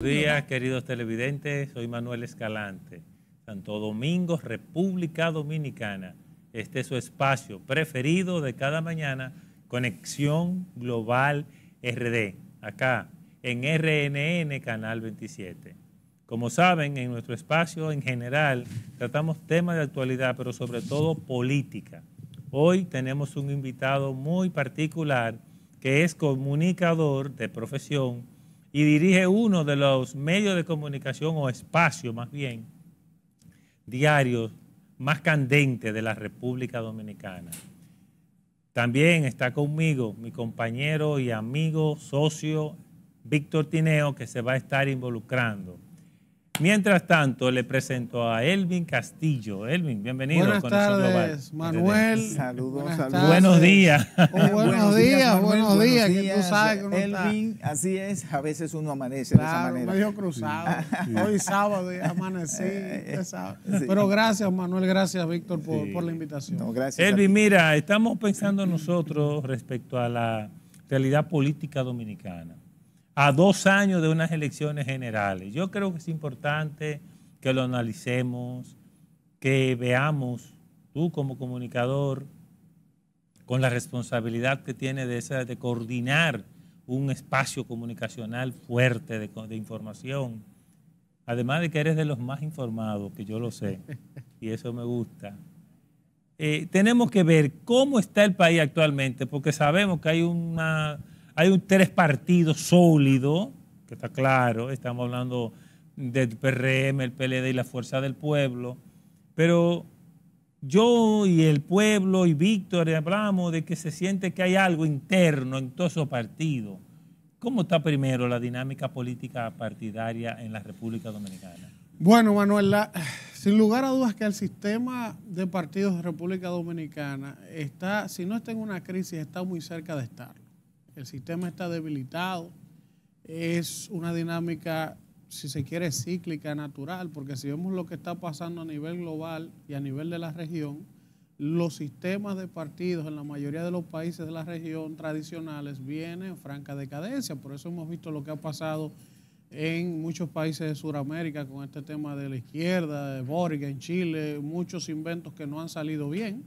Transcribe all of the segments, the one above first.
Buenos días, queridos televidentes. Soy Manuel Escalante, Santo Domingo, República Dominicana. Este es su espacio preferido de cada mañana, Conexión Global RD, acá en RNN Canal 27. Como saben, en nuestro espacio en general tratamos temas de actualidad, pero sobre todo política. Hoy tenemos un invitado muy particular que es comunicador de profesión y dirige uno de los medios de comunicación o espacio más bien diarios más candentes de la República Dominicana. También está conmigo mi compañero y amigo, socio Víctor Tineo, que se va a estar involucrando Mientras tanto, le presento a Elvin Castillo. Elvin, bienvenido. Buenas a tardes, Manuel. Saludos, saludos. Buenos días. buenos, días, buenos días. Eh, Elvin, así es. A veces uno amanece de esa manera. Medio cruzado. Hoy sábado amanecí. Eh, eh, Pero gracias, Manuel. Gracias, Víctor, por, la invitación. gracias. Elvin, mira, estamos pensando nosotros respecto a la realidad política dominicana a dos años de unas elecciones generales. Yo creo que es importante que lo analicemos, que veamos tú como comunicador con la responsabilidad que tiene de, esa, de coordinar un espacio comunicacional fuerte de, información. Además de que eres de los más informados, que yo lo sé, y eso me gusta. Eh, tenemos que ver cómo está el país actualmente, porque sabemos que hay una hay un tres partidos sólidos, que está claro, estamos hablando del PRM, el PLD y la Fuerza del Pueblo, pero yo y el pueblo y Víctor hablamos de que se siente que hay algo interno en todos esos partidos. ¿Cómo está primero la dinámica política partidaria en la República Dominicana? Bueno, Manuel, sin lugar a dudas que el sistema de partidos de República Dominicana está, si no está en una crisis, está muy cerca de estarlo el sistema está debilitado, es una dinámica, si se quiere, cíclica, natural, porque si vemos lo que está pasando a nivel global y a nivel de la región, los sistemas de partidos en la mayoría de los países de la región tradicionales vienen en franca decadencia. Por eso hemos visto lo que ha pasado en muchos países de Sudamérica con este tema de la izquierda, de Borga en Chile, muchos inventos que no han salido bien,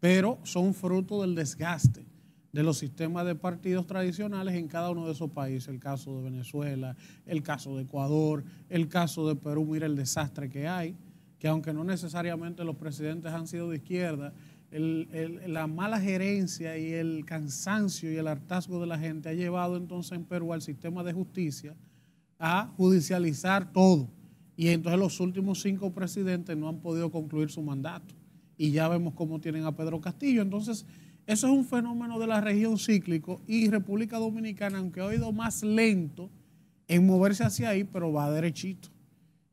pero son fruto del desgaste de los sistemas de partidos tradicionales en cada uno de esos países. El caso de Venezuela, el caso de Ecuador, el caso de Perú, mira el desastre que hay, que aunque no necesariamente los presidentes han sido de izquierda, la mala gerencia y el cansancio y el hartazgo de la gente ha llevado entonces en Perú al sistema de justicia a judicializar todo. Y entonces los últimos cinco presidentes no han podido concluir su mandato. Y ya vemos cómo tienen a Pedro Castillo. Entonces, eso es un fenómeno de la región cíclico y República Dominicana, aunque ha ido más lento en moverse hacia ahí, pero va derechito.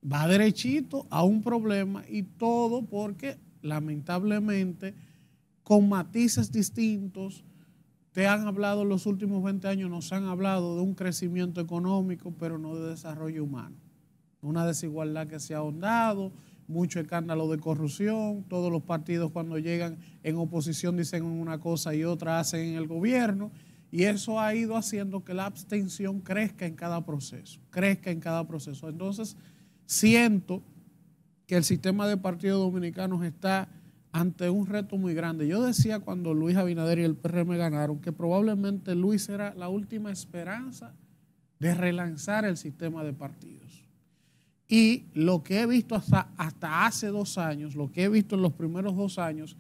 Va derechito a un problema y todo porque lamentablemente con matices distintos, te han hablado en los últimos 20 años, nos han hablado de un crecimiento económico, pero no de desarrollo humano. Una desigualdad que se ha ahondado, mucho escándalo de corrupción, todos los partidos cuando llegan en oposición dicen una cosa y otra hacen en el gobierno, y eso ha ido haciendo que la abstención crezca en cada proceso, crezca en cada proceso. Entonces, siento que el sistema de partidos dominicanos está ante un reto muy grande. Yo decía cuando Luis Abinader y el PRM ganaron que probablemente Luis era la última esperanza de relanzar el sistema de partidos y lo que he visto hasta, hace dos años, lo que he visto en los primeros dos años,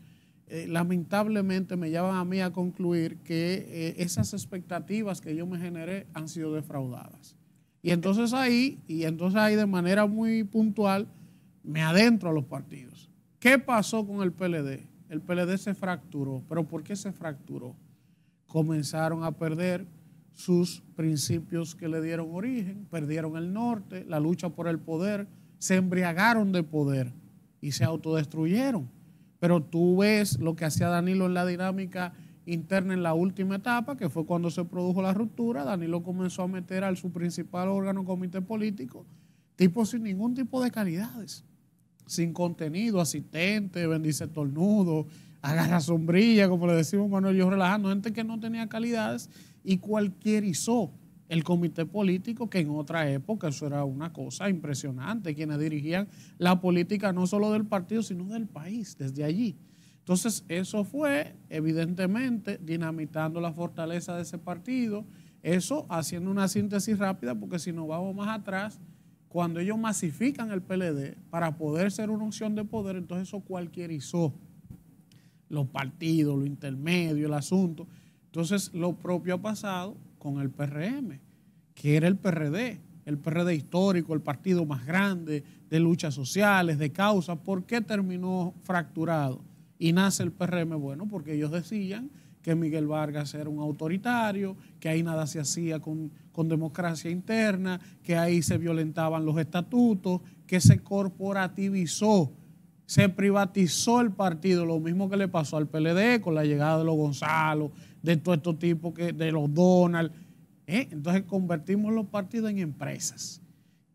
eh, lamentablemente me llevan a mí a concluir que eh, esas expectativas que yo me generé han sido defraudadas. Y entonces ahí, y entonces ahí de manera muy puntual, me adentro a los partidos. ¿Qué pasó con el PLD? El PLD se fracturó. ¿Pero por qué se fracturó? Comenzaron a perder sus principios que le dieron origen, perdieron el norte, la lucha por el poder, se embriagaron de poder y se autodestruyeron. Pero tú ves lo que hacía Danilo en la dinámica interna en la última etapa, que fue cuando se produjo la ruptura, Danilo comenzó a meter al su principal órgano comité político, tipo sin ningún tipo de calidades, sin contenido, asistente, bendice tornudo, agarra sombrilla, como le decimos Manuel yo relajando, gente que no tenía calidades y cualquierizó el comité político, que en otra época eso era una cosa impresionante, quienes dirigían la política no solo del partido, sino del país, desde allí. Entonces, eso fue, evidentemente, dinamitando la fortaleza de ese partido, eso haciendo una síntesis rápida, porque si nos vamos más atrás, cuando ellos masifican el PLD para poder ser una opción de poder, entonces eso cualquierizó los partidos, lo intermedio, el asunto. Entonces, lo propio ha pasado con el PRM, que era el PRD, el PRD histórico, el partido más grande de luchas sociales, de causas. ¿Por qué terminó fracturado? Y nace el PRM, bueno, porque ellos decían que Miguel Vargas era un autoritario, que ahí nada se hacía con, democracia interna, que ahí se violentaban los estatutos, que se corporativizó, se privatizó el partido, lo mismo que le pasó al PLD con la llegada de los Gonzalo, de todo estos tipos, que, de los Donald. ¿eh? Entonces convertimos los partidos en empresas.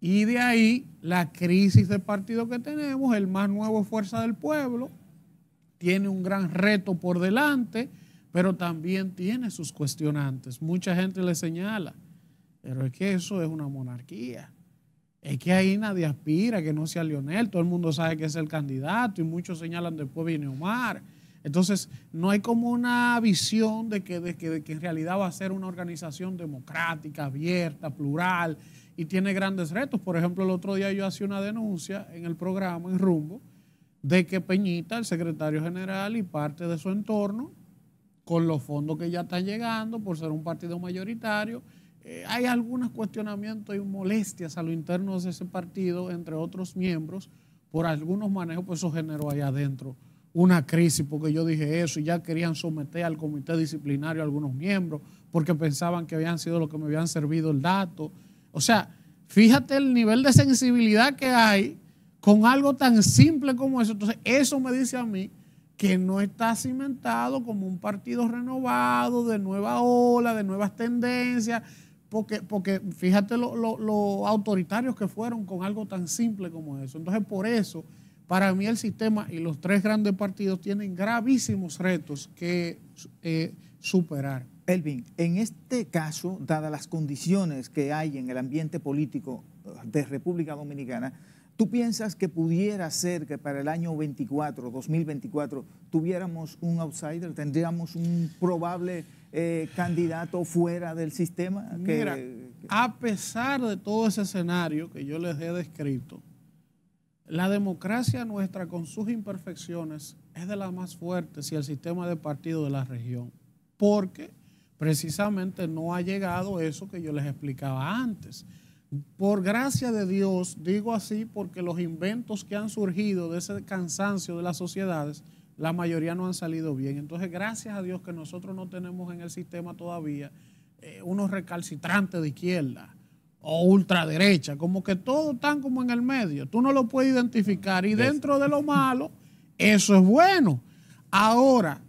Y de ahí la crisis de partido que tenemos, el más nuevo Fuerza del Pueblo, tiene un gran reto por delante, pero también tiene sus cuestionantes. Mucha gente le señala, pero es que eso es una monarquía. Es que ahí nadie aspira que no sea Lionel, todo el mundo sabe que es el candidato y muchos señalan después viene Omar. Entonces, no hay como una visión de que, de que, de que en realidad va a ser una organización democrática, abierta, plural, y tiene grandes retos. Por ejemplo, el otro día yo hacía una denuncia en el programa, en Rumbo, de que Peñita, el secretario general y parte de su entorno, con los fondos que ya están llegando por ser un partido mayoritario, eh, hay algunos cuestionamientos y molestias a lo interno de ese partido entre otros miembros por algunos manejos, que eso generó allá adentro una crisis porque yo dije eso y ya querían someter al comité disciplinario a algunos miembros porque pensaban que habían sido los que me habían servido el dato. O sea, fíjate el nivel de sensibilidad que hay con algo tan simple como eso. Entonces, eso me dice a mí que no está cimentado como un partido renovado, de nueva ola, de nuevas tendencias, porque, porque fíjate los lo autoritarios que fueron con algo tan simple como eso. Entonces, por eso para mí el sistema y los tres grandes partidos tienen gravísimos retos que eh, superar. Elvin, en este caso, dadas las condiciones que hay en el ambiente político eh, de República Dominicana, ¿tú piensas que pudiera ser que para el año 24, 2024, tuviéramos un outsider, tendríamos un probable eh, candidato fuera del sistema? Mira, a pesar de todo ese escenario que yo les he descrito, la democracia nuestra, con sus imperfecciones, es de las más fuertes y el sistema de partido de la región, porque precisamente no ha llegado eso que yo les explicaba antes. Por gracia de Dios, digo así porque los inventos que han surgido de ese cansancio de las sociedades, la mayoría no han salido bien. Entonces, gracias a Dios que nosotros no tenemos en el sistema todavía eh, unos recalcitrantes de izquierda o ultraderecha, como que todos están como en el medio, tú no lo puedes identificar y dentro de lo malo, eso es bueno. Ahora,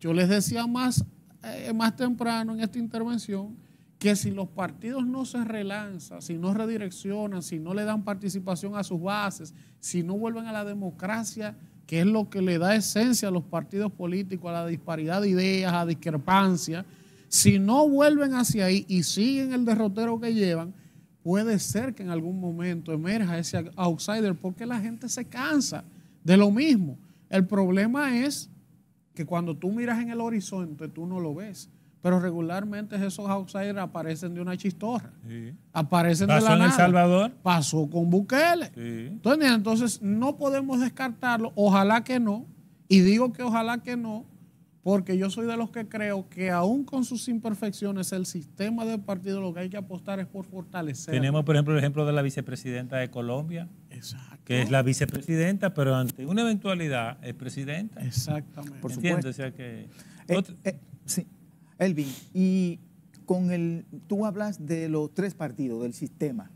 yo les decía más, eh, más temprano en esta intervención que si los partidos no se relanzan, si no redireccionan, si no le dan participación a sus bases, si no vuelven a la democracia, que es lo que le da esencia a los partidos políticos, a la disparidad de ideas, a discrepancias, si no vuelven hacia ahí y siguen el derrotero que llevan, puede ser que en algún momento emerja ese outsider porque la gente se cansa de lo mismo. El problema es que cuando tú miras en el horizonte tú no lo ves. Pero regularmente esos outsiders aparecen de una chistorra. Aparecen Pasó de la en El Salvador. Pasó con Bukele. entonces no podemos descartarlo. Ojalá que no. Y digo que ojalá que no, porque yo soy de los que creo que aún con sus imperfecciones el sistema del partido lo que hay que apostar es por fortalecer. Tenemos, por ejemplo, el ejemplo de la vicepresidenta de Colombia, que es la vicepresidenta, pero ante una eventualidad es presidenta. Exactamente. Por supuesto. que... Eh, eh, sí, Elvin, y con el, tú hablas de los tres partidos del sistema,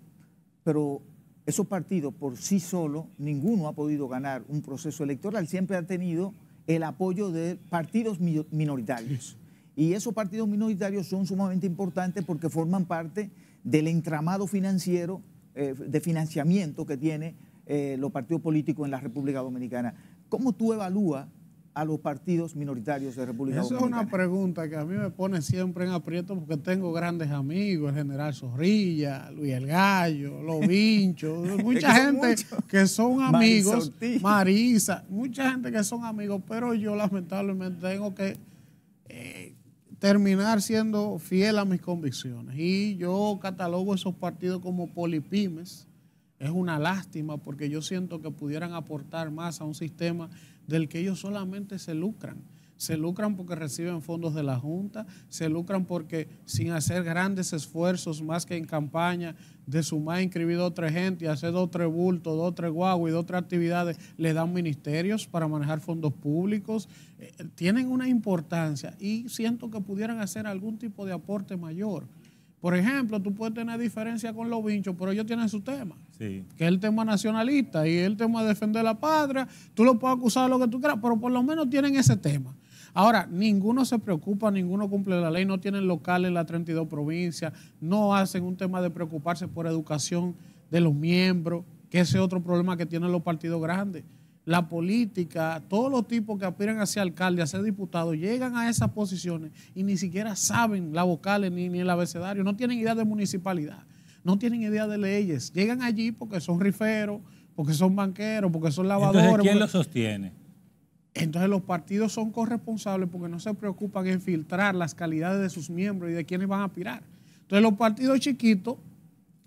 pero esos partidos por sí solos, ninguno ha podido ganar un proceso electoral, siempre ha tenido el apoyo de partidos minoritarios. Y esos partidos minoritarios son sumamente importantes porque forman parte del entramado financiero, eh, de financiamiento que tiene eh, los partidos políticos en la República Dominicana. ¿Cómo tú evalúas a los partidos minoritarios de República Esa es una pregunta que a mí me pone siempre en aprieto porque tengo grandes amigos, el general Zorrilla, Luis el Gallo, Los Vinchos, mucha gente que son amigos, Marisa, mucha gente que son amigos, pero yo lamentablemente tengo que eh, terminar siendo fiel a mis convicciones. Y yo catalogo esos partidos como polipymes. Es una lástima porque yo siento que pudieran aportar más a un sistema del que ellos solamente se lucran. Se lucran porque reciben fondos de la Junta, se lucran porque sin hacer grandes esfuerzos más que en campaña, de sumar, inscribir a otra gente, y hacer dos, tres bultos, dos, tres guaguas y dos, tres actividades, le dan ministerios para manejar fondos públicos. Eh, tienen una importancia y siento que pudieran hacer algún tipo de aporte mayor. Por ejemplo, tú puedes tener diferencia con los vinchos, pero ellos tienen su tema. Sí. Que es el tema nacionalista y el tema de defender la patria. Tú lo puedes acusar de lo que tú quieras, pero por lo menos tienen ese tema. Ahora, ninguno se preocupa, ninguno cumple la ley, no tienen locales en las 32 provincias, no hacen un tema de preocuparse por educación de los miembros, que ese es otro problema que tienen los partidos grandes la política, todos los tipos que aspiran a ser alcalde, a ser diputado, llegan a esas posiciones y ni siquiera saben las vocales ni, el abecedario, no tienen idea de municipalidad, no tienen idea de leyes. Llegan allí porque son riferos, porque son banqueros, porque son lavadores. Entonces, ¿Quién los sostiene? Entonces los partidos son corresponsables porque no se preocupan en filtrar las calidades de sus miembros y de quienes van a aspirar. Entonces los partidos chiquitos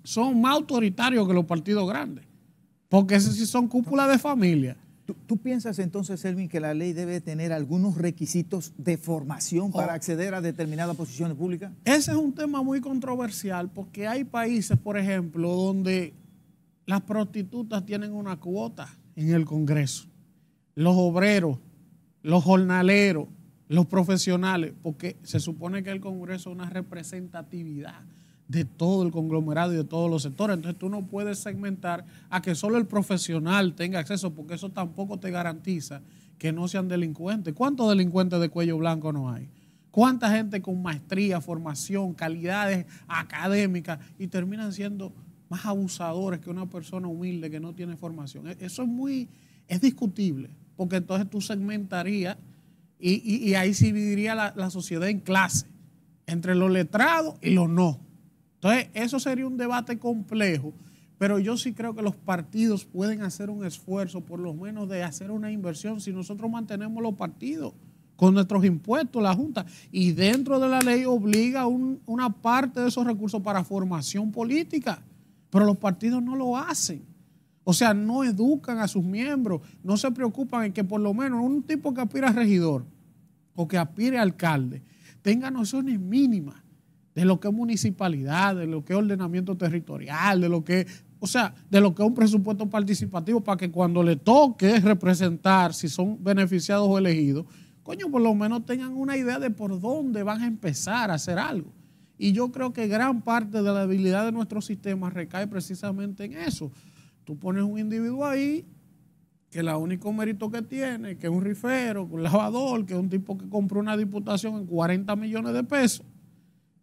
son más autoritarios que los partidos grandes, porque esos son cúpulas de familia ¿Tú, piensas entonces, Elvin, que la ley debe tener algunos requisitos de formación para oh. acceder a determinadas posiciones públicas? Ese es un tema muy controversial porque hay países, por ejemplo, donde las prostitutas tienen una cuota en el Congreso, los obreros, los jornaleros, los profesionales, porque se supone que el Congreso es una representatividad de todo el conglomerado y de todos los sectores. Entonces tú no puedes segmentar a que solo el profesional tenga acceso, porque eso tampoco te garantiza que no sean delincuentes. ¿Cuántos delincuentes de cuello blanco no hay? ¿Cuánta gente con maestría, formación, calidades académicas y terminan siendo más abusadores que una persona humilde que no tiene formación? E-, eso es muy, es discutible, porque entonces tú segmentarías y, ahí se dividiría la, la sociedad en clases, entre los letrados y los no. Entonces, eso sería un debate complejo, pero yo sí creo que los partidos pueden hacer un esfuerzo, por lo menos de hacer una inversión, si nosotros mantenemos los partidos con nuestros impuestos, la Junta, y dentro de la ley obliga una parte de esos recursos para formación política, pero los partidos no lo hacen. O sea, no educan a sus miembros, no se preocupan en que por lo menos un tipo que aspira a regidor o que aspire a alcalde tenga nociones mínimas de lo que es municipalidad, de lo que es ordenamiento territorial, de lo que es o sea, de lo que un presupuesto participativo para que cuando le toque representar, si son beneficiados o elegidos, coño, por lo menos tengan una idea de por dónde van a empezar a hacer algo. Y yo creo que gran parte de la debilidad de nuestro sistema recae precisamente en eso. Tú pones un individuo ahí que el único mérito que tiene, que es un rifero, un lavador, que es un tipo que compró una diputación en 40 millones de pesos,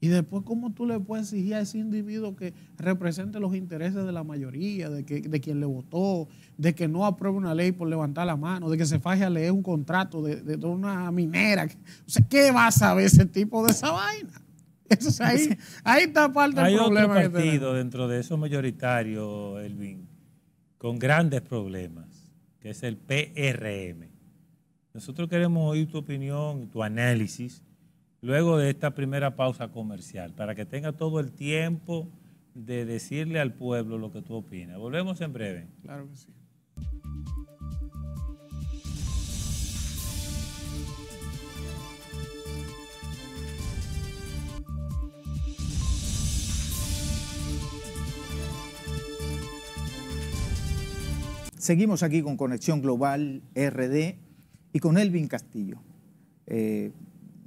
y después, ¿cómo tú le puedes exigir a ese individuo que represente los intereses de la mayoría, de, quien le votó, de que no apruebe una ley por levantar la mano, de que se faje a leer un contrato de, una minera? O sea, ¿qué va a saber ese tipo de esa vaina? ahí, ahí, está parte del problema. Hay otro partido dentro de esos mayoritarios, Elvin, con grandes problemas, que es el PRM. Nosotros queremos oír tu opinión, tu análisis luego de esta primera pausa comercial, para que tenga todo el tiempo de decirle al pueblo lo que tú opinas. Volvemos en breve. Claro que sí. Seguimos aquí con Conexión Global RD y con Elvin Castillo. Eh,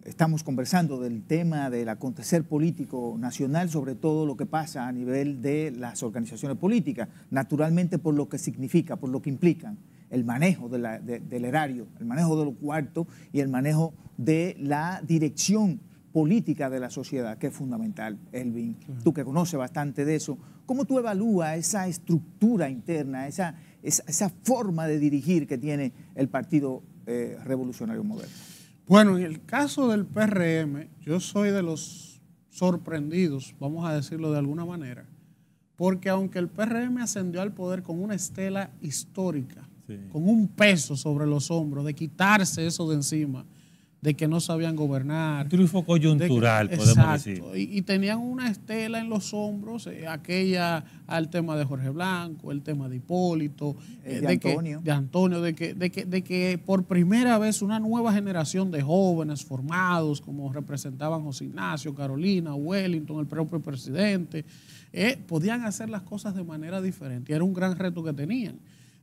Estamos conversando del tema del acontecer político nacional, sobre todo lo que pasa a nivel de las organizaciones políticas, naturalmente por lo que significa, por lo que implican el manejo del erario, el manejo de los cuartos y el manejo de la dirección política de la sociedad, que es fundamental, Elvin. Tú que conoces bastante de eso, ¿cómo tú evalúas esa estructura interna, esa, esa, forma de dirigir que tiene el Partido eh, Revolucionario Moderno? Bueno, en el caso del PRM, yo soy de los sorprendidos, vamos a decirlo de alguna manera, porque aunque el PRM ascendió al poder con una estela histórica, con un peso sobre los hombros, de quitarse eso de encima, de que no sabían gobernar. Triunfo coyuntural, podemos decir. Y, tenían una estela en los hombros, eh, aquella al tema de Jorge Blanco, el tema de Hipólito, eh, de, Antonio. de que, de, que, de que por primera vez una nueva generación de jóvenes formados, como representaban José Ignacio, Carolina, Wellington, el propio presidente, eh, podían hacer las cosas de manera diferente. era un gran reto que tenían.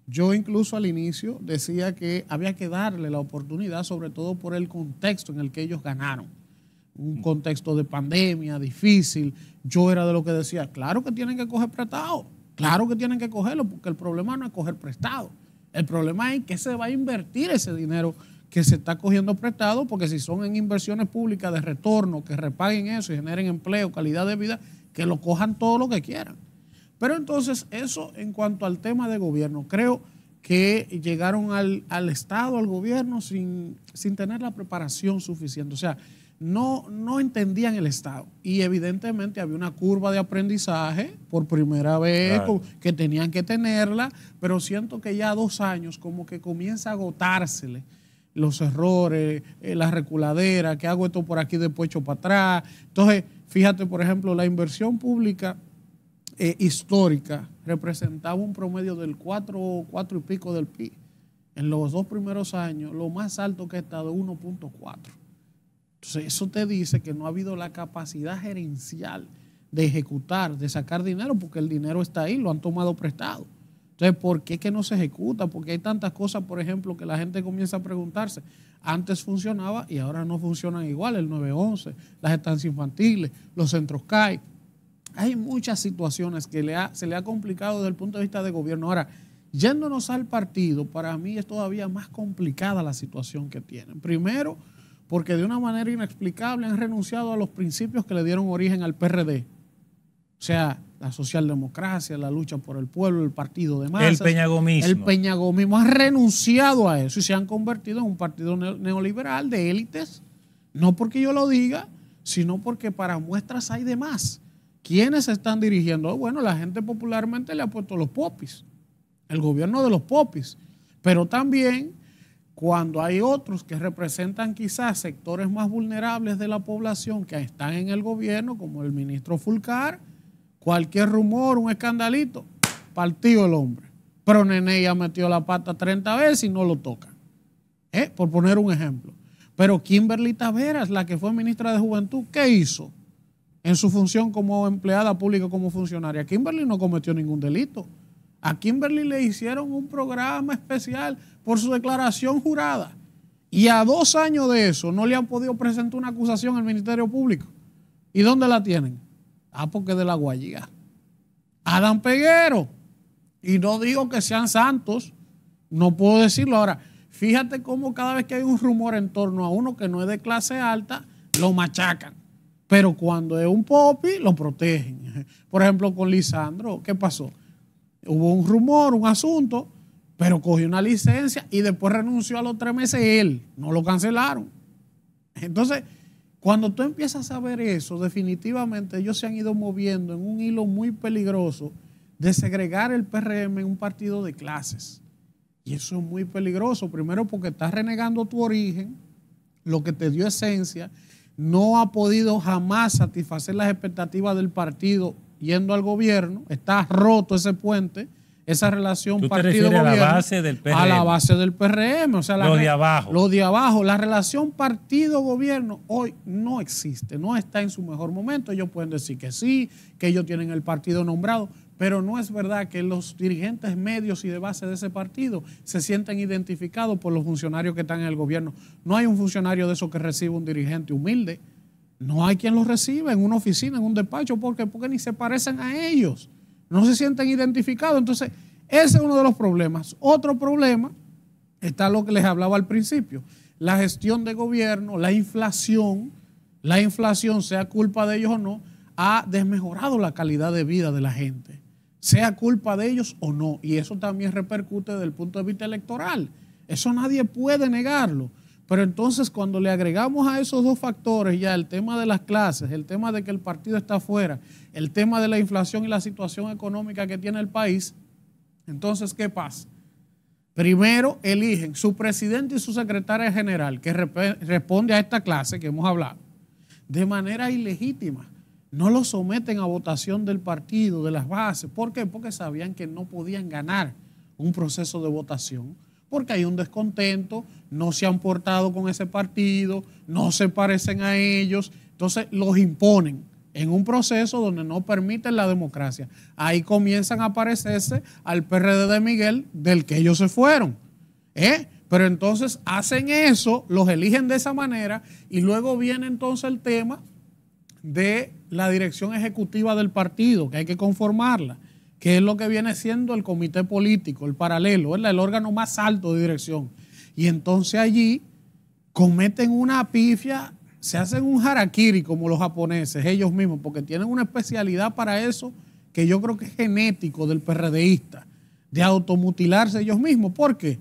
Yo incluso al inicio decía que había que darle la oportunidad, sobre todo por el contexto en el que ellos ganaron. Un mm. contexto de pandemia difícil. Yo era de lo que decía, claro que tienen que coger prestado, claro que tienen que cogerlo, porque el problema no es coger prestado. El problema es que se va a invertir ese dinero que se está cogiendo prestado, porque si son en inversiones públicas de retorno, que repaguen eso y generen empleo, calidad de vida, que lo cojan todo lo que quieran. Pero entonces eso en cuanto al tema de gobierno, creo que llegaron al, Estado, al gobierno, sin, tener la preparación suficiente. O sea, no, no entendían el Estado. Y evidentemente había una curva de aprendizaje por primera vez que tenían que tenerla, pero siento que ya dos años como que comienza a agotársele los errores, eh, la reculadera, que hago esto por aquí, después echo para atrás. Entonces, fíjate, por ejemplo, la inversión pública eh, histórica representaba un promedio del 4, 4 y pico del PIB. En los dos primeros años, lo más alto que ha estado es 1.4. Entonces, eso te dice que no ha habido la capacidad gerencial de ejecutar, de sacar dinero, porque el dinero está ahí, lo han tomado prestado. Entonces, ¿por qué que no se ejecuta? Porque hay tantas cosas, por ejemplo, que la gente comienza a preguntarse. Antes funcionaba y ahora no funcionan igual el 911, las estancias infantiles, los centros CAI. Hay muchas situaciones que se le ha complicado desde el punto de vista de gobierno. Ahora, yéndonos al partido, para mí es todavía más complicada la situación que tienen. Primero, porque de una manera inexplicable han renunciado a los principios que le dieron origen al PRD. O sea, la socialdemocracia, la lucha por el pueblo, el partido de masas. El peñagomismo. El peñagomismo ha renunciado a eso y se han convertido en un partido neoliberal de élites, no porque yo lo diga, sino porque para muestras hay demás. más. ¿Quiénes se están dirigiendo? Bueno, la gente popularmente le ha puesto los popis, el gobierno de los popis, pero también cuando hay otros que representan quizás sectores más vulnerables de la población que están en el gobierno, como el ministro Fulcar, cualquier rumor, un escandalito, partió el hombre. Pero Nene ya metió la pata 30 veces y no lo toca. Eh, por poner un ejemplo. Pero Kimberly Taveras, la que fue ministra de Juventud, ¿qué hizo? en su función como empleada pública, como funcionaria. Kimberly no cometió ningún delito. A Kimberly le hicieron un programa especial por su declaración jurada. Y a dos años de eso no le han podido presentar una acusación al Ministerio Público. ¿Y dónde la tienen? Ah, porque de la Guayía. Adam Peguero. Y no digo que sean santos, no puedo decirlo. Ahora, fíjate cómo cada vez que hay un rumor en torno a uno que no es de clase alta, lo machacan. Pero cuando es un popi, lo protegen. Por ejemplo, con Lisandro, ¿qué pasó? Hubo un rumor, un asunto, pero cogió una licencia y después renunció a los tres meses él. No lo cancelaron. Entonces, cuando tú empiezas a ver eso, definitivamente ellos se han ido moviendo en un hilo muy peligroso de segregar el PRM en un partido de clases. Y eso es muy peligroso. Primero porque estás renegando tu origen, lo que te dio esencia, no ha podido jamás satisfacer las expectativas del partido yendo al gobierno, está roto ese puente, esa relación partido gobierno a la base del PRM. A la base del PRM, o sea, los de abajo. Los de abajo, la relación partido gobierno hoy no existe, no está en su mejor momento. Ellos pueden decir que sí, que ellos tienen el partido nombrado, pero no es verdad que los dirigentes medios y de base de ese partido se sienten identificados por los funcionarios que están en el gobierno. No hay un funcionario de esos que reciba un dirigente humilde. No hay quien los reciba en una oficina, en un despacho, porque, porque ni se parecen a ellos. No se sienten identificados. Entonces, ese es uno de los problemas. Otro problema está lo que les hablaba al principio. La gestión de gobierno, la inflación, la inflación, sea culpa de ellos o no, ha desmejorado la calidad de vida de la gente sea culpa de ellos o no. Y eso también repercute desde el punto de vista electoral. Eso nadie puede negarlo. Pero entonces cuando le agregamos a esos dos factores ya el tema de las clases, el tema de que el partido está afuera, el tema de la inflación y la situación económica que tiene el país, entonces, ¿qué pasa? Primero eligen su presidente y su secretaria general, que responde a esta clase que hemos hablado, de manera ilegítima no los someten a votación del partido, de las bases. ¿Por qué? Porque sabían que no podían ganar un proceso de votación, porque hay un descontento, no se han portado con ese partido, no se parecen a ellos, entonces los imponen en un proceso donde no permiten la democracia. Ahí comienzan a parecerse al PRD de Miguel del que ellos se fueron. ¿eh? Pero entonces hacen eso, los eligen de esa manera y luego viene entonces el tema de la dirección ejecutiva del partido, que hay que conformarla, que es lo que viene siendo el comité político, el paralelo, ¿verdad? el órgano más alto de dirección. Y entonces allí cometen una pifia, se hacen un harakiri como los japoneses, ellos mismos, porque tienen una especialidad para eso que yo creo que es genético del PRDista, de automutilarse ellos mismos. ¿Por qué?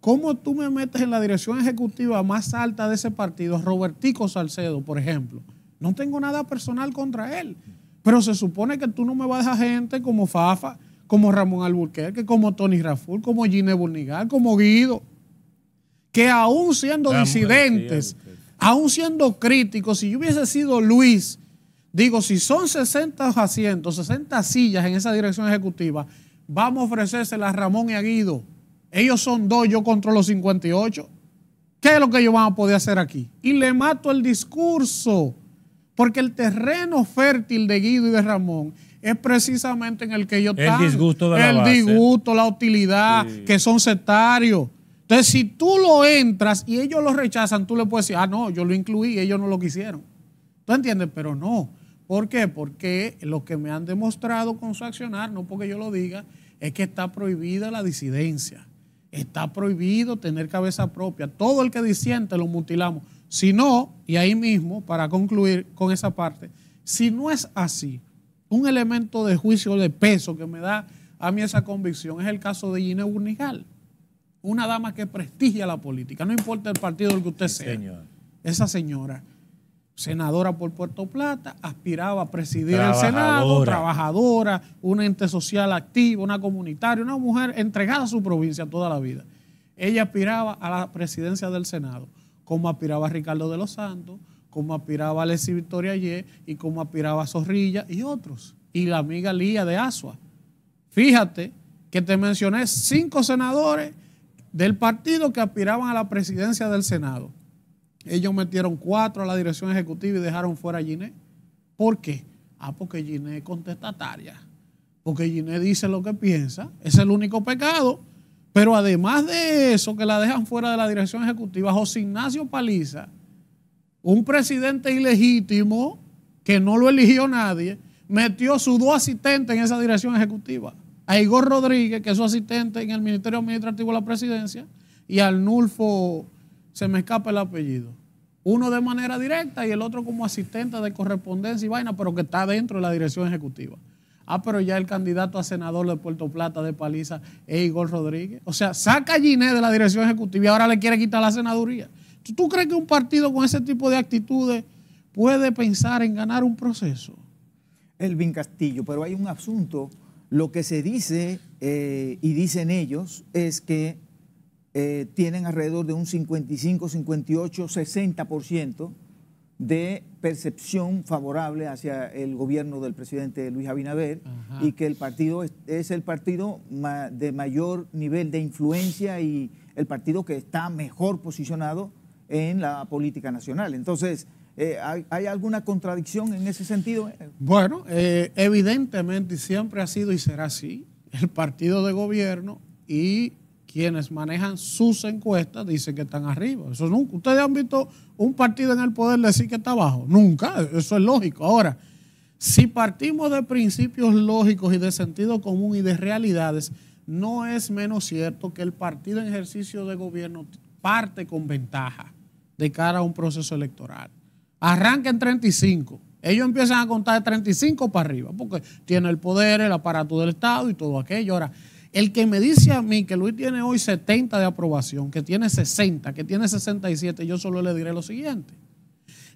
¿Cómo tú me metes en la dirección ejecutiva más alta de ese partido, Robertico Salcedo, por ejemplo? No tengo nada personal contra él. Pero se supone que tú no me vas a dejar gente como Fafa, como Ramón Alburquerque, como Tony Raful, como Gine Burnigal, como Guido, que aún siendo disidentes, aún siendo críticos, si yo hubiese sido Luis, digo, si son 60 asientos, 60 sillas en esa dirección ejecutiva, vamos a ofrecérselas a Ramón y a Guido. Ellos son dos, yo controlo 58. ¿Qué es lo que ellos van a poder hacer aquí? Y le mato el discurso. Porque el terreno fértil de Guido y de Ramón es precisamente en el que ellos yo El disgusto de la El disgusto, la hostilidad, que son sectarios. Entonces, si tú lo entras y ellos lo rechazan, tú le puedes decir, ah, no, yo lo incluí, ellos no lo quisieron. ¿Tú entiendes? Pero no. ¿Por qué? Porque lo que me han demostrado con su accionar, no porque yo lo diga, es que está prohibida la disidencia. Está prohibido tener cabeza propia. Todo el que disiente lo mutilamos. Si no, y ahí mismo, para concluir con esa parte, si no es así, un elemento de juicio de peso que me da a mí esa convicción es el caso de Gina Urnigal, una dama que prestigia la política, no importa el partido del que usted sea. Esa señora, senadora por Puerto Plata, aspiraba a presidir el Senado, trabajadora, un ente social activo, una comunitaria, una mujer entregada a su provincia toda la vida. Ella aspiraba a la presidencia del Senado como aspiraba Ricardo de los Santos, como aspiraba Alexis Victoria ayer y como aspiraba Zorrilla y otros. Y la amiga Lía de Asua. Fíjate que te mencioné cinco senadores del partido que aspiraban a la presidencia del Senado. Ellos metieron cuatro a la dirección ejecutiva y dejaron fuera a Giné. ¿Por qué? Ah, porque Giné es contestataria. Porque Giné dice lo que piensa. Es el único pecado. Pero además de eso, que la dejan fuera de la dirección ejecutiva, José Ignacio Paliza, un presidente ilegítimo que no lo eligió nadie, metió sus dos asistentes en esa dirección ejecutiva. A Igor Rodríguez, que es su asistente en el Ministerio Administrativo de la Presidencia, y al Nulfo, se me escapa el apellido. Uno de manera directa y el otro como asistente de correspondencia y vaina, pero que está dentro de la dirección ejecutiva. Ah, pero ya el candidato a senador de Puerto Plata de Paliza es Igor Rodríguez. O sea, saca a Giné de la dirección ejecutiva y ahora le quiere quitar la senaduría. ¿Tú, crees que un partido con ese tipo de actitudes puede pensar en ganar un proceso? Elvin Castillo, pero hay un asunto. Lo que se dice eh, y dicen ellos es que eh, tienen alrededor de un 55, 58, 60% de percepción favorable hacia el gobierno del presidente Luis Abinader y que el partido es, el partido de mayor nivel de influencia y el partido que está mejor posicionado en la política nacional. Entonces, eh, ¿hay, alguna contradicción en ese sentido? Bueno, eh, evidentemente siempre ha sido y será así el partido de gobierno y quienes manejan sus encuestas dicen que están arriba. Ustedes han visto un partido en el poder decir que está abajo. Nunca. Eso es lógico. Ahora, si partimos de principios lógicos y de sentido común y de realidades, no es menos cierto que el partido en ejercicio de gobierno parte con ventaja de cara a un proceso electoral. Arranca en 35. Ellos empiezan a contar de 35 para arriba, porque tiene el poder, el aparato del Estado y todo aquello. Ahora, el que me dice a mí que Luis tiene hoy 70 de aprobación, que tiene 60, que tiene 67, yo solo le diré lo siguiente.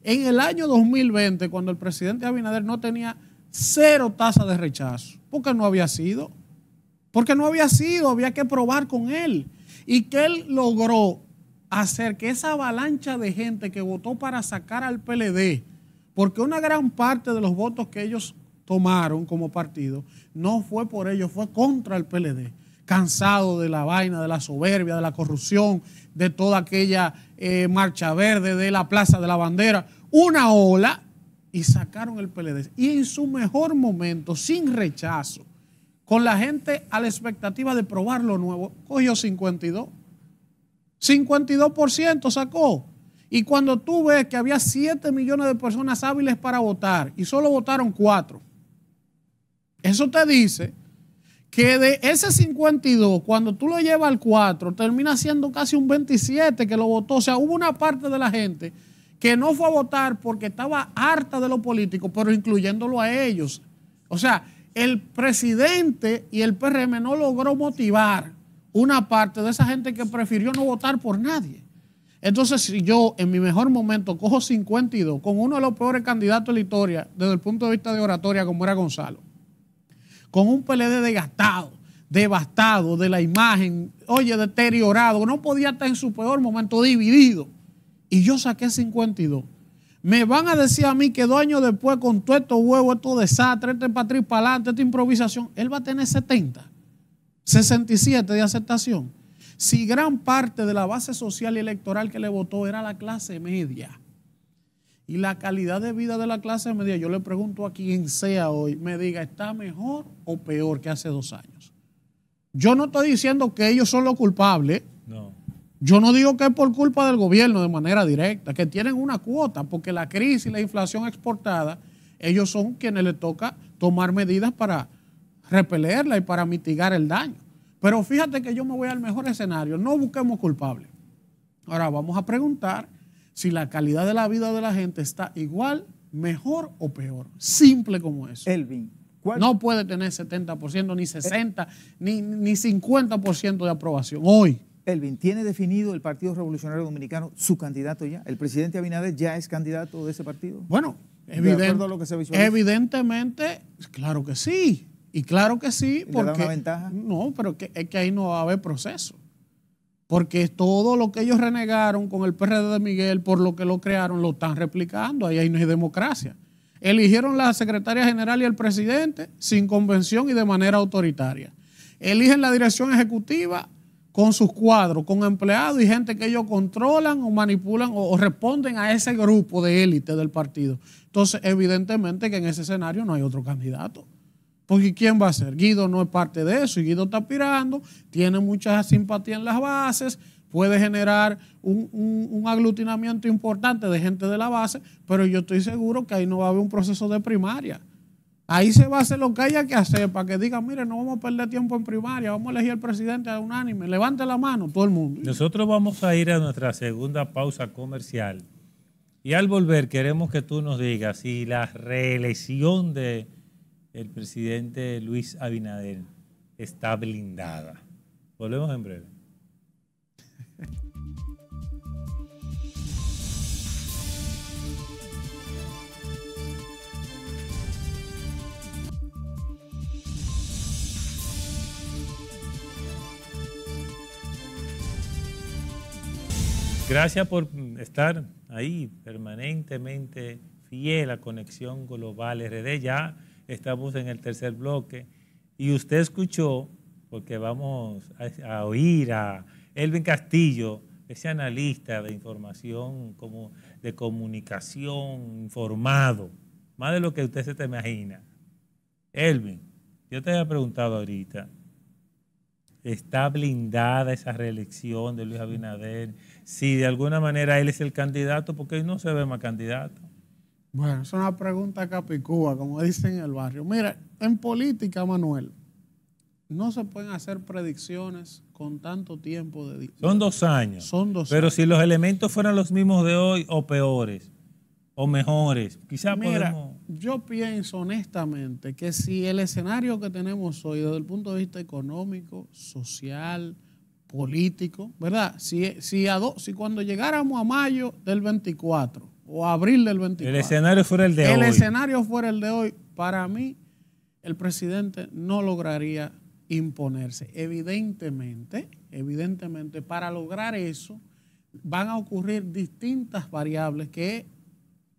En el año 2020, cuando el presidente Abinader no tenía cero tasa de rechazo, porque no había sido, porque no había sido, había que probar con él. Y que él logró hacer que esa avalancha de gente que votó para sacar al PLD, porque una gran parte de los votos que ellos tomaron como partido, no fue por ellos, fue contra el PLD. Cansado de la vaina, de la soberbia, de la corrupción, de toda aquella eh, marcha verde, de la Plaza de la Bandera. Una ola y sacaron el PLD. Y en su mejor momento, sin rechazo, con la gente a la expectativa de probar lo nuevo, cogió 52. 52% sacó. Y cuando tú ves que había 7 millones de personas hábiles para votar y solo votaron 4, eso te dice que de ese 52, cuando tú lo llevas al 4, termina siendo casi un 27 que lo votó. O sea, hubo una parte de la gente que no fue a votar porque estaba harta de lo político pero incluyéndolo a ellos. O sea, el presidente y el PRM no logró motivar una parte de esa gente que prefirió no votar por nadie. Entonces, si yo en mi mejor momento cojo 52 con uno de los peores candidatos de la historia desde el punto de vista de oratoria como era Gonzalo, con un PLD desgastado, devastado de la imagen, oye, deteriorado, no podía estar en su peor momento, dividido. Y yo saqué 52. Me van a decir a mí que dos años después, con todo esto huevo, estos desastre, este patriz para adelante, esta improvisación, él va a tener 70, 67 de aceptación. Si gran parte de la base social y electoral que le votó era la clase media y la calidad de vida de la clase media, yo le pregunto a quien sea hoy, me diga, ¿está mejor o peor que hace dos años? Yo no estoy diciendo que ellos son los culpables. No. Yo no digo que es por culpa del gobierno de manera directa, que tienen una cuota, porque la crisis y la inflación exportada, ellos son quienes les toca tomar medidas para repelerla y para mitigar el daño. Pero fíjate que yo me voy al mejor escenario, no busquemos culpables. Ahora vamos a preguntar si la calidad de la vida de la gente está igual, mejor o peor. Simple como eso. Elvin. ¿cuál? No puede tener 70%, ni 60%, eh. ni, por 50% de aprobación hoy. Elvin, ¿tiene definido el Partido Revolucionario Dominicano su candidato ya? ¿El presidente Abinader ya es candidato de ese partido? Bueno, evidente, lo que se evidentemente, claro que sí. Y claro que sí, porque. ventaja? No, pero es que ahí no va a haber proceso. Porque todo lo que ellos renegaron con el PRD de Miguel, por lo que lo crearon, lo están replicando. Ahí, no hay democracia. Eligieron la secretaria general y el presidente sin convención y de manera autoritaria. Eligen la dirección ejecutiva con sus cuadros, con empleados y gente que ellos controlan o manipulan o, o responden a ese grupo de élite del partido. Entonces, evidentemente que en ese escenario no hay otro candidato. Porque ¿quién va a ser? Guido no es parte de eso y Guido está pirando, tiene mucha simpatía en las bases, puede generar un, aglutinamiento importante de gente de la base, pero yo estoy seguro que ahí no va a haber un proceso de primaria. Ahí se va a hacer lo que haya que hacer para que digan, mire, no vamos a perder tiempo en primaria, vamos a elegir al presidente unánime, levante la mano todo el mundo. Nosotros vamos a ir a nuestra segunda pausa comercial y al volver queremos que tú nos digas si la reelección de el presidente Luis Abinader está blindada. Volvemos en breve. Gracias por estar ahí permanentemente fiel a Conexión Global RD. Ya estamos en el tercer bloque. Y usted escuchó, porque vamos a, oír a Elvin Castillo, ese analista de información, como de comunicación, informado, más de lo que usted se te imagina. Elvin, yo te había preguntado ahorita, ¿está blindada esa reelección de Luis Abinader? Si de alguna manera él es el candidato, porque no se ve más candidato. Bueno, es una pregunta capicúa, como dicen en el barrio. Mira, en política, Manuel, no se pueden hacer predicciones con tanto tiempo de Son dos años. Son dos Pero si los elementos fueran los mismos de hoy o peores o mejores, quizás Mira, yo pienso honestamente que si el escenario que tenemos hoy desde el punto de vista económico, social, político, ¿verdad? Si, si, a dos, si cuando llegáramos a mayo del 24 o abril del 24. El escenario fuera el de hoy. El escenario fuera el de hoy. Para mí, el presidente no lograría imponerse. Evidentemente, evidentemente, para lograr eso van a ocurrir distintas variables que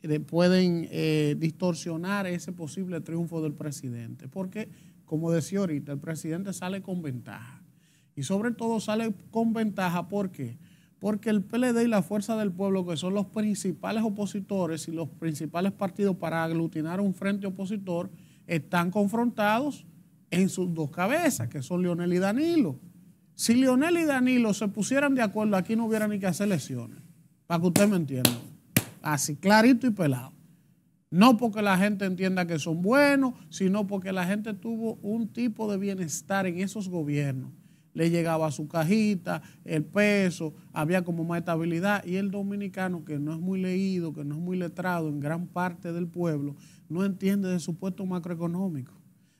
eh, pueden eh, distorsionar ese posible triunfo del presidente. Porque, como decía ahorita, el presidente sale con ventaja. Y sobre todo sale con ventaja porque porque el PLD y la Fuerza del Pueblo, que son los principales opositores y los principales partidos para aglutinar un frente opositor, están confrontados en sus dos cabezas, que son Lionel y Danilo. Si Lionel y Danilo se pusieran de acuerdo, aquí no hubiera ni que hacer elecciones, para que usted me entienda. Así, clarito y pelado. No porque la gente entienda que son buenos, sino porque la gente tuvo un tipo de bienestar en esos gobiernos le llegaba a su cajita, el peso, había como más estabilidad y el dominicano que no es muy leído, que no es muy letrado en gran parte del pueblo, no entiende de su puesto macroeconómico,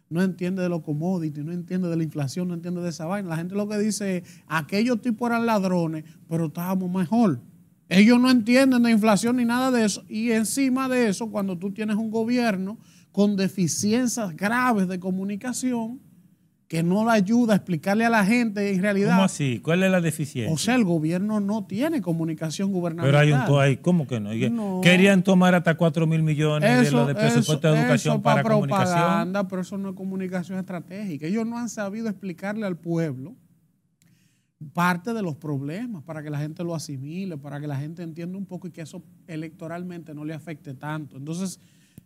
no entiende de los commodities, no entiende de la inflación, no entiende de esa vaina. La gente lo que dice es, aquellos tipos eran ladrones, pero estábamos mejor. Ellos no entienden de inflación ni nada de eso. Y encima de eso, cuando tú tienes un gobierno con deficiencias graves de comunicación, que no ayuda a explicarle a la gente en realidad. ¿Cómo así? ¿Cuál es la deficiencia? O sea, el gobierno no tiene comunicación gubernamental. Pero hay un ¿cómo que no? Querían tomar hasta 4 mil millones de lo de presupuesto de educación eso para, propaganda, pero eso no es comunicación estratégica. Ellos no han sabido explicarle al pueblo parte de los problemas para que la gente lo asimile, para que la gente entienda un poco y que eso electoralmente no le afecte tanto. Entonces,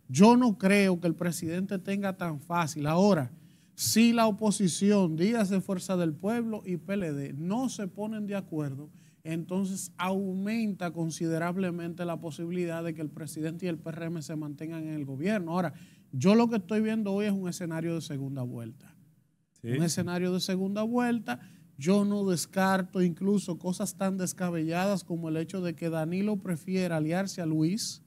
yo no creo que el presidente tenga tan fácil ahora. Si la oposición, días de Fuerza del Pueblo y PLD, no se ponen de acuerdo, entonces aumenta considerablemente la posibilidad de que el presidente y el PRM se mantengan en el gobierno. Ahora, yo lo que estoy viendo hoy es un escenario de segunda vuelta. Un escenario de segunda vuelta. Yo no descarto incluso cosas tan descabelladas como el hecho de que Danilo prefiera aliarse a Luis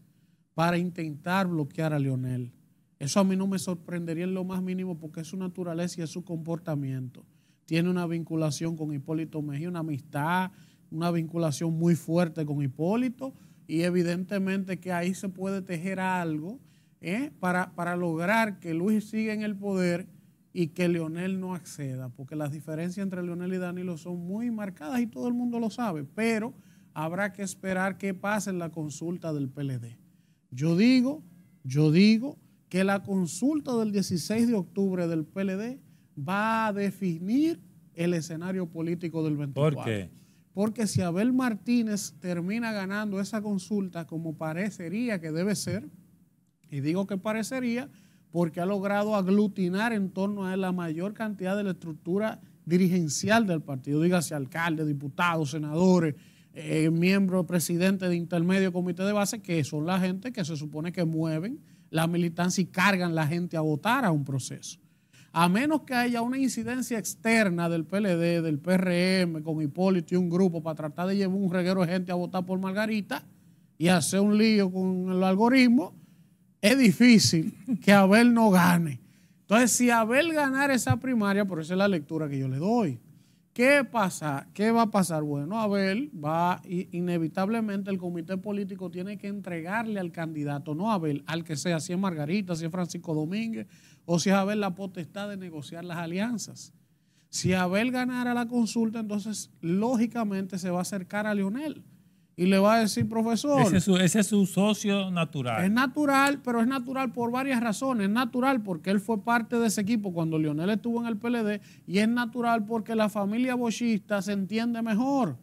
para intentar bloquear a Leonel. Eso a mí no me sorprendería en lo más mínimo porque es su naturaleza y es su comportamiento. Tiene una vinculación con Hipólito Mejía, una amistad, una vinculación muy fuerte con Hipólito y evidentemente que ahí se puede tejer algo ¿eh? para, lograr que Luis siga en el poder y que Leonel no acceda, porque las diferencias entre Leonel y Danilo son muy marcadas y todo el mundo lo sabe, pero habrá que esperar qué pase en la consulta del PLD. Yo digo, yo digo que la consulta del 16 de octubre del PLD va a definir el escenario político del 24. ¿Por qué? Porque si Abel Martínez termina ganando esa consulta como parecería que debe ser, y digo que parecería porque ha logrado aglutinar en torno a él la mayor cantidad de la estructura dirigencial del partido, dígase alcalde, diputados, senadores, eh, miembros, presidentes presidente de intermedio comité de base, que son la gente que se supone que mueven la militancia y cargan la gente a votar a un proceso. A menos que haya una incidencia externa del PLD, del PRM, con Hipólito y un grupo para tratar de llevar un reguero de gente a votar por Margarita y hacer un lío con el algoritmo, es difícil que Abel no gane. Entonces, si Abel ganara esa primaria, por eso es la lectura que yo le doy, ¿Qué ¿Qué va a pasar? Bueno, Abel va, inevitablemente el comité político tiene que entregarle al candidato, no Abel, al que sea, si es Margarita, si es Francisco Domínguez, o si es Abel la potestad de negociar las alianzas. Si Abel ganara la consulta, entonces lógicamente se va a acercar a Leonel y le va a decir, profesor. Ese es, su, socio natural. Es natural, pero es natural por varias razones. Es natural porque él fue parte de ese equipo cuando Lionel estuvo en el PLD y es natural porque la familia bochista se entiende mejor.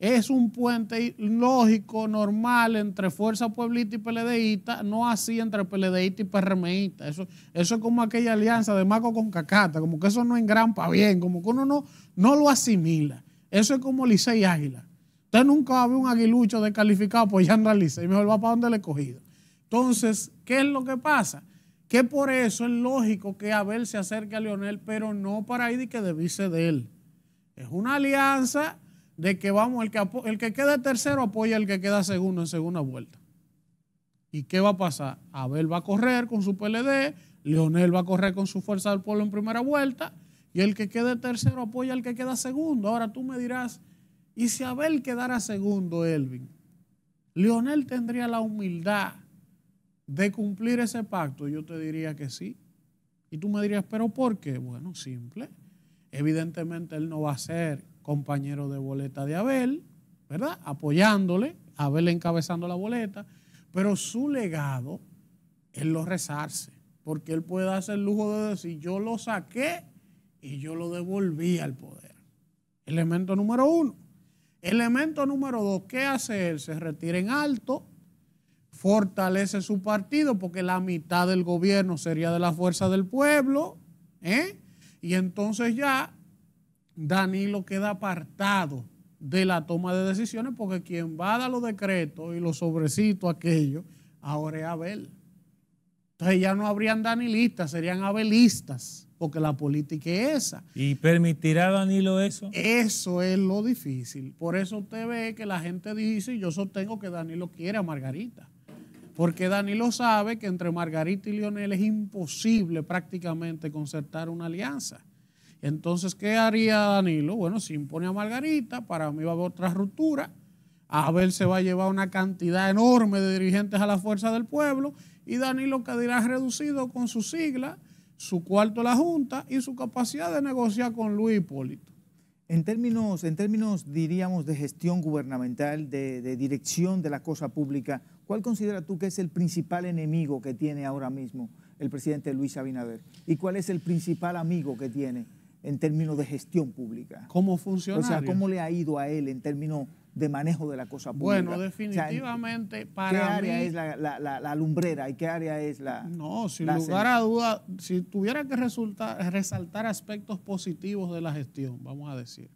Es un puente lógico, normal, entre Fuerza Pueblita y PLDista, no así entre PLDista y PRMista. Eso, eso es como aquella alianza de Maco con Cacata, como que eso no engrampa bien, como que uno no, no lo asimila. Eso es como Licey Águila Usted nunca ve un aguilucho descalificado pues apoyando lisa Y Mejor va para donde le he cogido. Entonces, ¿qué es lo que pasa? Que por eso es lógico que Abel se acerque a Lionel, pero no para ir y que debise de él. Es una alianza de que vamos, el que, el que queda tercero apoya al que queda segundo en segunda vuelta. ¿Y qué va a pasar? Abel va a correr con su PLD, Leonel va a correr con su fuerza del pueblo en primera vuelta, y el que quede tercero apoya al que queda segundo. Ahora tú me dirás, y si Abel quedara segundo, Elvin, Leonel tendría la humildad de cumplir ese pacto. Yo te diría que sí. Y tú me dirías, pero ¿por qué? Bueno, simple. Evidentemente él no va a ser compañero de boleta de Abel, ¿verdad? Apoyándole, Abel encabezando la boleta, pero su legado, él lo rezarse, porque él puede hacer el lujo de decir, yo lo saqué y yo lo devolví al poder. Elemento número uno. Elemento número dos, ¿qué hace él? Se retira en alto, fortalece su partido porque la mitad del gobierno sería de la fuerza del pueblo, ¿eh? Y entonces ya Danilo queda apartado de la toma de decisiones porque quien va a dar los decretos y los sobrecitos aquello, ahora es Abel. Entonces ya no habrían danilistas, serían abelistas, porque la política es esa. ¿Y permitirá Danilo eso? Eso es lo difícil. Por eso usted ve que la gente dice, yo sostengo que Danilo quiere a Margarita. Porque Danilo sabe que entre Margarita y Lionel es imposible prácticamente concertar una alianza. Entonces, ¿qué haría Danilo? Bueno, si impone a Margarita, para mí va a haber otra ruptura. Abel se va a llevar una cantidad enorme de dirigentes a la fuerza del pueblo y Danilo ha reducido con su sigla, su cuarto la Junta y su capacidad de negociar con Luis Hipólito. En términos, en términos diríamos, de gestión gubernamental, de, dirección de la cosa pública, ¿cuál considera tú que es el principal enemigo que tiene ahora mismo el presidente Luis Abinader? ¿Y cuál es el principal amigo que tiene en términos de gestión pública? ¿Cómo funciona? O sea, ¿cómo le ha ido a él en términos de manejo de la cosa pública. Bueno, definitivamente para ¿Qué área es la, lumbrera y qué área es la... No, sin lugar a duda, si tuviera que resaltar aspectos positivos de la gestión, vamos a decir,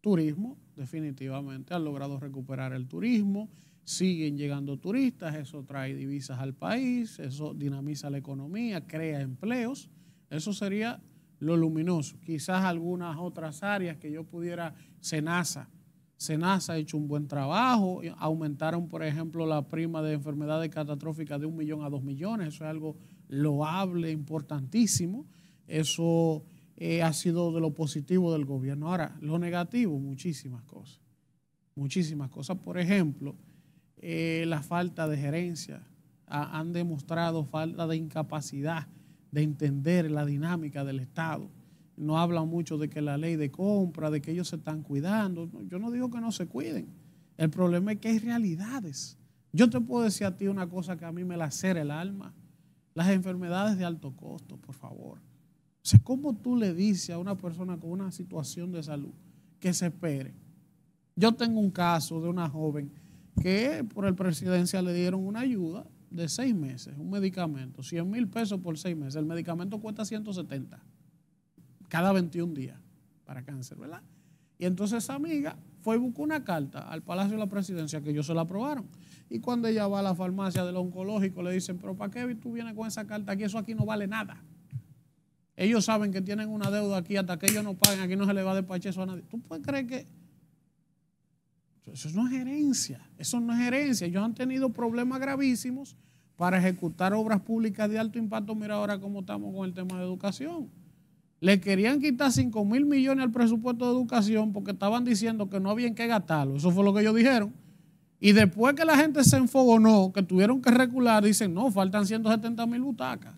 turismo, definitivamente, han logrado recuperar el turismo, siguen llegando turistas, eso trae divisas al país, eso dinamiza la economía, crea empleos, eso sería lo luminoso. Quizás algunas otras áreas que yo pudiera, cenaza. SENASA ha hecho un buen trabajo, eh, aumentaron, por ejemplo, la prima de enfermedades catastróficas de un millón a dos millones, eso es algo loable, importantísimo, eso eh, ha sido de lo positivo del gobierno. Ahora, lo negativo, muchísimas cosas, muchísimas cosas, por ejemplo, eh, la falta de gerencia, han demostrado falta de incapacidad de entender la dinámica del Estado no habla mucho de que la ley de compra, de que ellos se están cuidando. Yo no digo que no se cuiden. El problema es que hay realidades. Yo te puedo decir a ti una cosa que a mí me la cera el alma. Las enfermedades de alto costo, por favor. O sea, ¿cómo tú le dices a una persona con una situación de salud que se espere? Yo tengo un caso de una joven que por el presidencia le dieron una ayuda de seis meses, un medicamento, 100 mil pesos por seis meses. El medicamento cuesta 170 cada 21 días para cáncer, ¿verdad? Y entonces esa amiga fue y buscó una carta al Palacio de la Presidencia que ellos se la aprobaron. Y cuando ella va a la farmacia del oncológico le dicen, pero ¿para qué tú vienes con esa carta aquí? Eso aquí no vale nada. Ellos saben que tienen una deuda aquí, hasta que ellos no paguen, aquí no se le va a despachar eso a nadie. ¿Tú puedes creer que eso no es herencia? Eso no es herencia. Ellos han tenido problemas gravísimos para ejecutar obras públicas de alto impacto. Mira ahora cómo estamos con el tema de educación. Le querían quitar 5 mil millones al presupuesto de educación porque estaban diciendo que no había que qué gastarlo. Eso fue lo que ellos dijeron. Y después que la gente se enfogonó, que tuvieron que recular, dicen, no, faltan 170 mil butacas.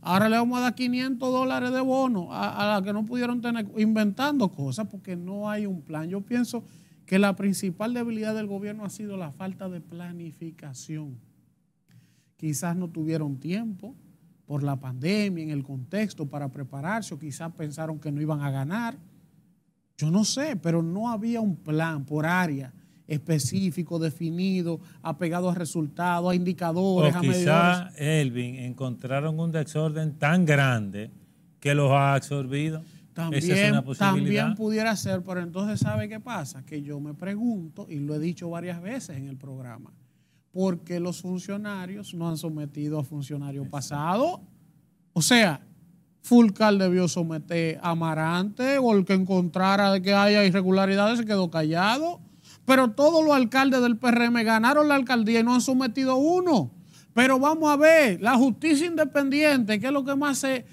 Ahora le vamos a dar 500 dólares de bono a, a la que no pudieron tener, inventando cosas porque no hay un plan. Yo pienso que la principal debilidad del gobierno ha sido la falta de planificación. Quizás no tuvieron tiempo, por la pandemia, en el contexto, para prepararse o quizás pensaron que no iban a ganar. Yo no sé, pero no había un plan por área específico, definido, apegado a resultados, a indicadores, o quizás Elvin, encontraron un desorden tan grande que los ha absorbido. También, también pudiera ser, pero entonces ¿sabe qué pasa? Que yo me pregunto, y lo he dicho varias veces en el programa, porque los funcionarios no han sometido a funcionarios pasados. O sea, Fulcal debió someter a Amarante o el que encontrara que haya irregularidades se quedó callado. Pero todos los alcaldes del PRM ganaron la alcaldía y no han sometido uno. Pero vamos a ver, la justicia independiente, que es lo que más se,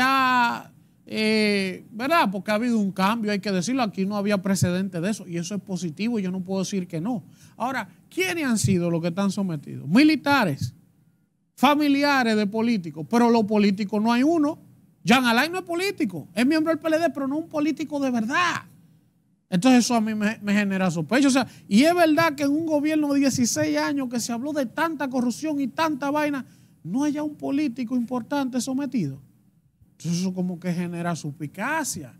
ha eh, ¿verdad? Porque ha habido un cambio, hay que decirlo, aquí no había precedente de eso y eso es positivo, yo no puedo decir que no. Ahora, ¿quiénes han sido los que están sometidos? Militares, familiares de políticos, pero los políticos no hay uno. Jean Alain no es político, es miembro del PLD, pero no un político de verdad. Entonces eso a mí me, genera sospecho. y es verdad que en un gobierno de 16 años que se habló de tanta corrupción y tanta vaina, no haya un político importante sometido. Entonces eso como que genera suspicacia.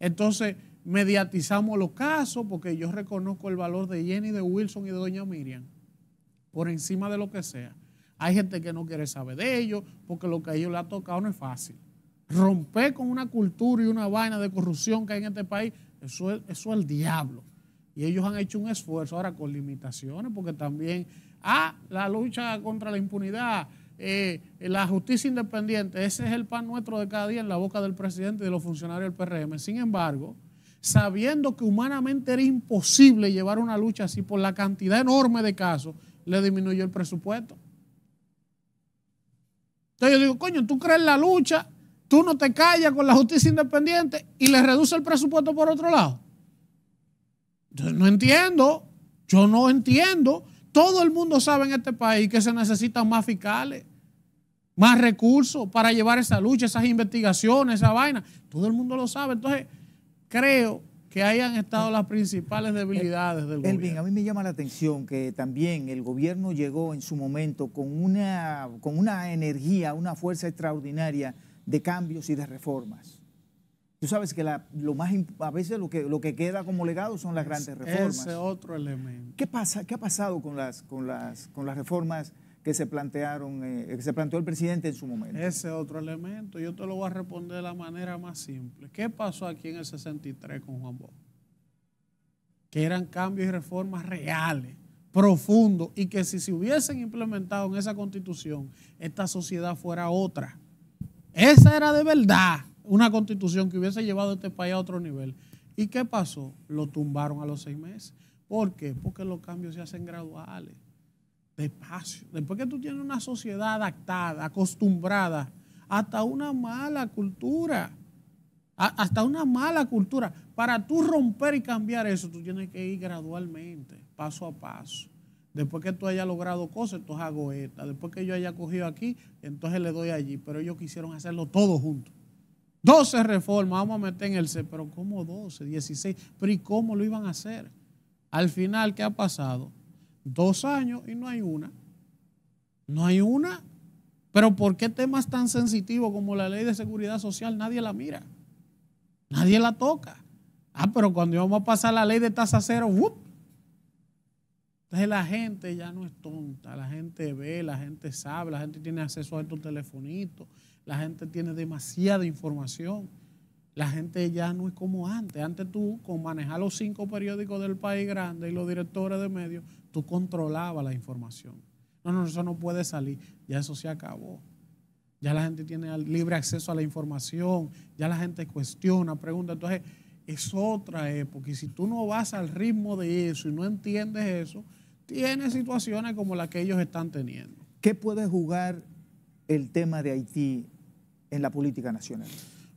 Entonces, mediatizamos los casos, porque yo reconozco el valor de Jenny, de Wilson y de Doña Miriam, por encima de lo que sea. Hay gente que no quiere saber de ellos, porque lo que a ellos le ha tocado no es fácil. Romper con una cultura y una vaina de corrupción que hay en este país, eso es, eso el diablo. Y ellos han hecho un esfuerzo ahora con limitaciones, porque también, ah, la lucha contra la impunidad, eh, la justicia independiente, ese es el pan nuestro de cada día en la boca del presidente y de los funcionarios del PRM. Sin embargo, sabiendo que humanamente era imposible llevar una lucha así por la cantidad enorme de casos, le disminuyó el presupuesto. Entonces yo digo, coño, tú crees la lucha, tú no te callas con la justicia independiente y le reduce el presupuesto por otro lado. Entonces no entiendo, yo no entiendo. Todo el mundo sabe en este país que se necesitan más fiscales, más recursos para llevar esa lucha, esas investigaciones, esa vaina. Todo el mundo lo sabe. Entonces, creo que hayan estado las principales debilidades del gobierno. Elvin, a mí me llama la atención que también el gobierno llegó en su momento con una, con una energía, una fuerza extraordinaria de cambios y de reformas. Tú sabes que lo más, a veces lo que, lo que queda como legado son las grandes reformas. Ese otro elemento. ¿Qué, pasa, qué ha pasado con las, con las, con las reformas que se plantearon, eh, que se planteó el presidente en su momento. Ese otro elemento, yo te lo voy a responder de la manera más simple. ¿Qué pasó aquí en el 63 con Juan Bosch? Que eran cambios y reformas reales, profundos, y que si se hubiesen implementado en esa constitución, esta sociedad fuera otra. Esa era de verdad una constitución que hubiese llevado a este país a otro nivel. ¿Y qué pasó? Lo tumbaron a los seis meses. ¿Por qué? Porque los cambios se hacen graduales despacio. Después que tú tienes una sociedad adaptada, acostumbrada, hasta una mala cultura, hasta una mala cultura, para tú romper y cambiar eso, tú tienes que ir gradualmente, paso a paso. Después que tú hayas logrado cosas, entonces hago esta. Después que yo haya cogido aquí, entonces le doy allí. Pero ellos quisieron hacerlo todo junto. 12 reformas, vamos a meter en el C, pero ¿cómo 12, 16? Pero ¿y cómo lo iban a hacer? Al final, ¿qué ha pasado? dos años y no hay una. No hay una. Pero ¿por qué temas tan sensitivos como la ley de seguridad social nadie la mira? Nadie la toca. Ah, pero cuando íbamos a pasar la ley de tasa cero, ¡up! Entonces la gente ya no es tonta, la gente ve, la gente sabe, la gente tiene acceso a estos telefonitos, la gente tiene demasiada información la gente ya no es como antes. Antes tú, con manejar los cinco periódicos del país grande y los directores de medios, tú controlabas la información. No, no, eso no puede salir. Ya eso se acabó. Ya la gente tiene libre acceso a la información. Ya la gente cuestiona, pregunta. Entonces, es otra época. Y si tú no vas al ritmo de eso y no entiendes eso, tienes situaciones como las que ellos están teniendo. ¿Qué puede jugar el tema de Haití en la política nacional?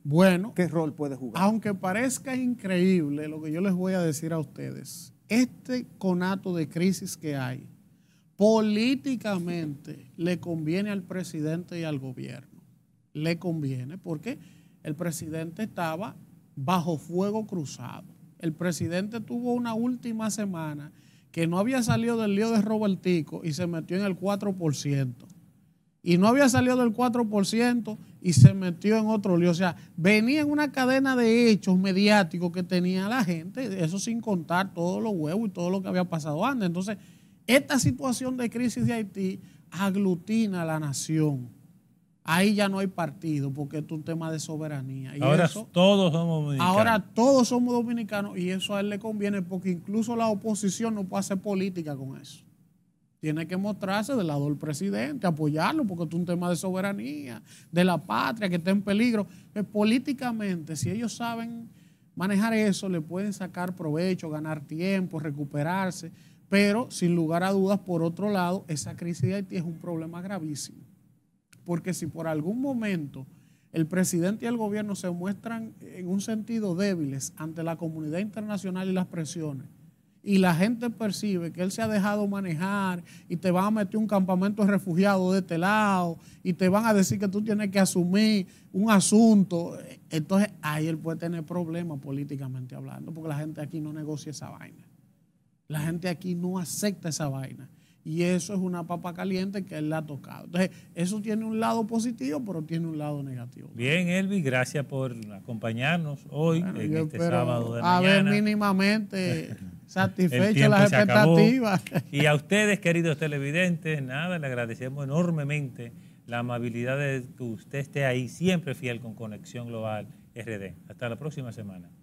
Bueno, ¿qué rol puede jugar? Aunque parezca increíble lo que yo les voy a decir a ustedes, este conato de crisis que hay, políticamente le conviene al presidente y al gobierno. Le conviene porque el presidente estaba bajo fuego cruzado. El presidente tuvo una última semana que no había salido del lío de Robertico y se metió en el 4%. Y no había salido del 4% y se metió en otro lío. O sea, venía en una cadena de hechos mediáticos que tenía la gente, eso sin contar todos los huevos y todo lo que había pasado antes. Entonces, esta situación de crisis de Haití aglutina a la nación. Ahí ya no hay partido porque es un tema de soberanía. ahora todos somos dominicanos. Ahora todos somos dominicanos y eso a él le conviene porque incluso la oposición no puede hacer política con eso. Tiene que mostrarse del lado del presidente, apoyarlo, porque es un tema de soberanía, de la patria que está en peligro. Pues, políticamente, si ellos saben manejar eso, le pueden sacar provecho, ganar tiempo, recuperarse. Pero, sin lugar a dudas, por otro lado, esa crisis de Haití es un problema gravísimo. Porque si por algún momento el presidente y el gobierno se muestran en un sentido débiles ante la comunidad internacional y las presiones, y la gente percibe que él se ha dejado manejar y te van a meter un campamento de refugiados de este lado y te van a decir que tú tienes que asumir un asunto, entonces ahí él puede tener problemas políticamente hablando, porque la gente aquí no negocia esa vaina. La gente aquí no acepta esa vaina y eso es una papa caliente que él le ha tocado. Entonces, eso tiene un lado positivo, pero tiene un lado negativo. Bien, Elvis, gracias por acompañarnos hoy, en este sábado de mañana. A ver, mínimamente satisfecha las expectativas. Y a ustedes, queridos televidentes, nada, le agradecemos enormemente la amabilidad de que usted esté ahí, siempre fiel con Conexión Global RD. Hasta la próxima semana.